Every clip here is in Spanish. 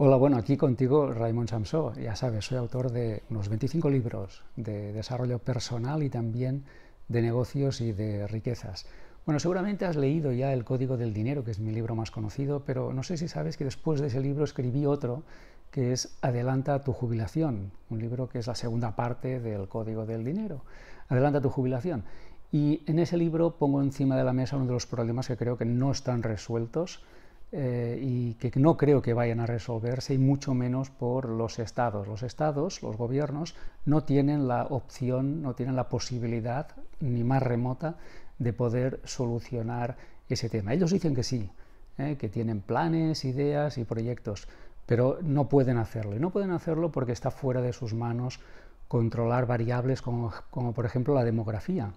Hola, bueno, aquí contigo Raymond Samsó. Ya sabes, soy autor de unos 25 libros de desarrollo personal y también de negocios y de riquezas. Bueno, seguramente has leído ya El Código del Dinero, que es mi libro más conocido, pero no sé si sabes que después de ese libro escribí otro que es Adelanta tu jubilación, un libro que es la segunda parte del Código del Dinero. Adelanta tu jubilación. Y en ese libro pongo encima de la mesa uno de los problemas que creo que no están resueltos eh, y que no creo que vayan a resolverse y mucho menos por los estados. Los estados, los gobiernos, no tienen la opción, no tienen la posibilidad ni más remota de poder solucionar ese tema. Ellos dicen que sí, eh, que tienen planes, ideas y proyectos, pero no pueden hacerlo. Y no pueden hacerlo porque está fuera de sus manos controlar variables como por ejemplo la demografía.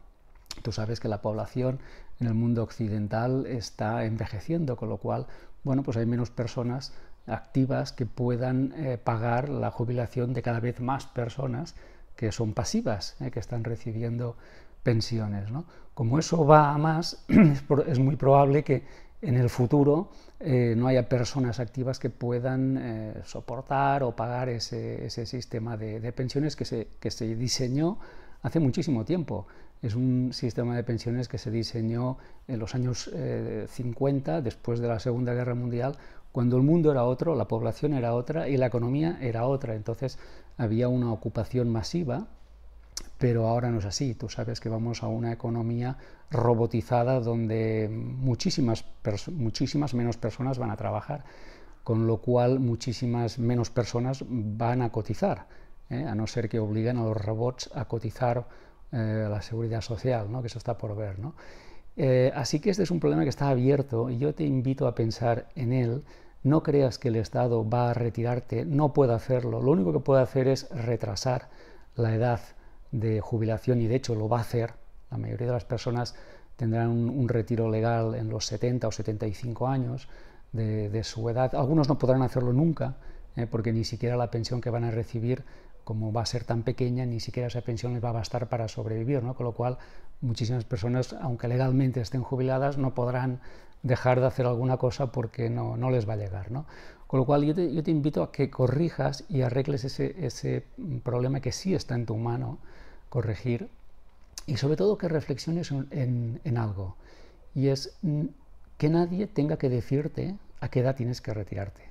Tú sabes que la población en el mundo occidental está envejeciendo, con lo cual, bueno, pues hay menos personas activas que puedan eh, pagar la jubilación de cada vez más personas que son pasivas, eh, que están recibiendo pensiones. ¿no? Como eso va a más, es muy probable que en el futuro eh, no haya personas activas que puedan soportar o pagar ese, sistema de, pensiones que se, que se, diseñó hace muchísimo tiempo. Es un sistema de pensiones que se diseñó en los años 50, eh, después de la Segunda Guerra Mundial, cuando el mundo era otro, la población era otra y la economía era otra. Entonces había una ocupación masiva, pero ahora no es así. Tú sabes que vamos a una economía robotizada donde muchísimas, muchísimas menos personas van a trabajar, con lo cual muchísimas menos personas van a cotizar ¿eh? a no ser que obliguen a los robots a cotizar eh, la seguridad social, que eso está por ver. Eh, así que este es un problema que está abierto y yo te invito a pensar en él. No creas que el Estado va a retirarte, no puede hacerlo. Lo único que puede hacer es retrasar la edad de jubilación y de hecho lo va a hacer. La mayoría de las personas tendrán un, retiro legal en los 70 o 75 años de, su edad. Algunos no podrán hacerlo nunca porque ni siquiera la pensión que van a recibir como va a ser tan pequeña, ni siquiera esa pensión les va a bastar para sobrevivir, ¿no? con lo cual muchísimas personas, aunque legalmente estén jubiladas, no podrán dejar de hacer alguna cosa porque no, les va a llegar. Con lo cual yo te, invito a que corrijas y arregles ese, mm, problema que sí está en tu mano corregir y sobre todo que reflexiones en, en algo y es mm, que nadie tenga que decirte a qué edad tienes que retirarte.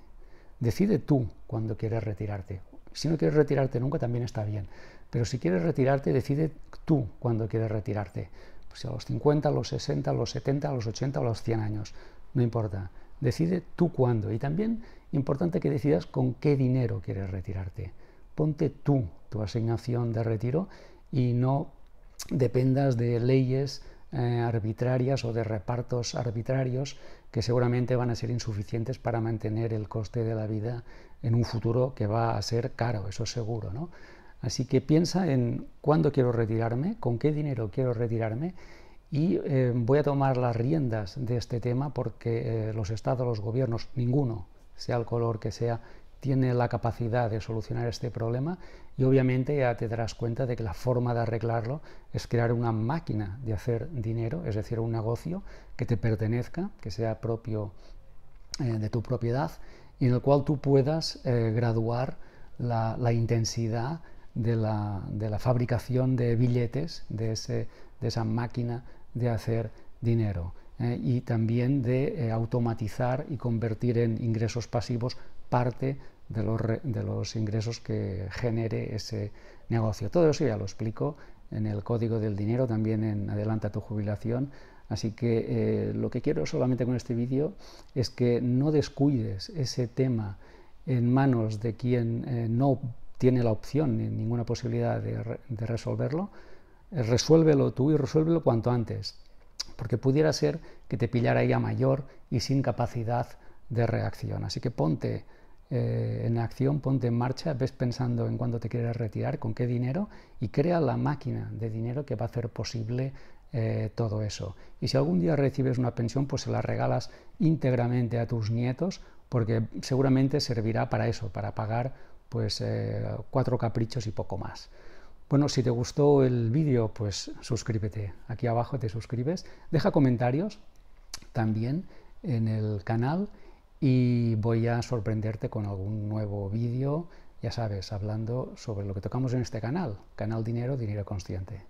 Decide tú cuando quieres retirarte si no quieres retirarte nunca, también está bien. Pero si quieres retirarte, decide tú cuándo quieres retirarte. Pues si a los 50, a los 60, a los 70, a los 80 o a los 100 años, no importa. Decide tú cuándo. Y también importante que decidas con qué dinero quieres retirarte. Ponte tú tu asignación de retiro y no dependas de leyes eh, arbitrarias o de repartos arbitrarios que seguramente van a ser insuficientes para mantener el coste de la vida en un futuro que va a ser caro, eso es seguro. ¿no? Así que piensa en cuándo quiero retirarme, con qué dinero quiero retirarme y eh, voy a tomar las riendas de este tema porque eh, los estados, los gobiernos, ninguno, sea el color que sea, tiene la capacidad de solucionar este problema y obviamente ya te darás cuenta de que la forma de arreglarlo es crear una máquina de hacer dinero, es decir, un negocio que te pertenezca, que sea propio eh, de tu propiedad y en el cual tú puedas eh, graduar la, intensidad de la, fabricación de billetes de, ese, de esa máquina de hacer dinero. Eh, y también de automatizar y convertir en ingresos pasivos parte de los, ingresos que genere ese negocio. Todo eso ya lo explico en el Código del Dinero, también en Adelanta tu jubilación. Así que eh, lo que quiero solamente con este vídeo es que no descuides ese tema en manos de quien eh, no tiene la opción ni ninguna posibilidad de, resolverlo. Eh, resuélvelo tú y resuélvelo cuanto antes, porque pudiera ser que te pillara ya mayor y sin capacidad de reacción. Así que ponte eh, en acción, ponte en marcha, ves pensando en cuándo te quieres retirar, con qué dinero y crea la máquina de dinero que va a hacer posible eh, todo eso. Y si algún día recibes una pensión, pues se la regalas íntegramente a tus nietos porque seguramente servirá para eso, para pagar pues eh, cuatro caprichos y poco más. Bueno, si te gustó el vídeo, pues suscríbete. Aquí abajo te suscribes. Deja comentarios también en el canal y voy a sorprenderte con algún nuevo vídeo, ya sabes, hablando sobre lo que tocamos en este canal, Canal Dinero, Dinero Consciente.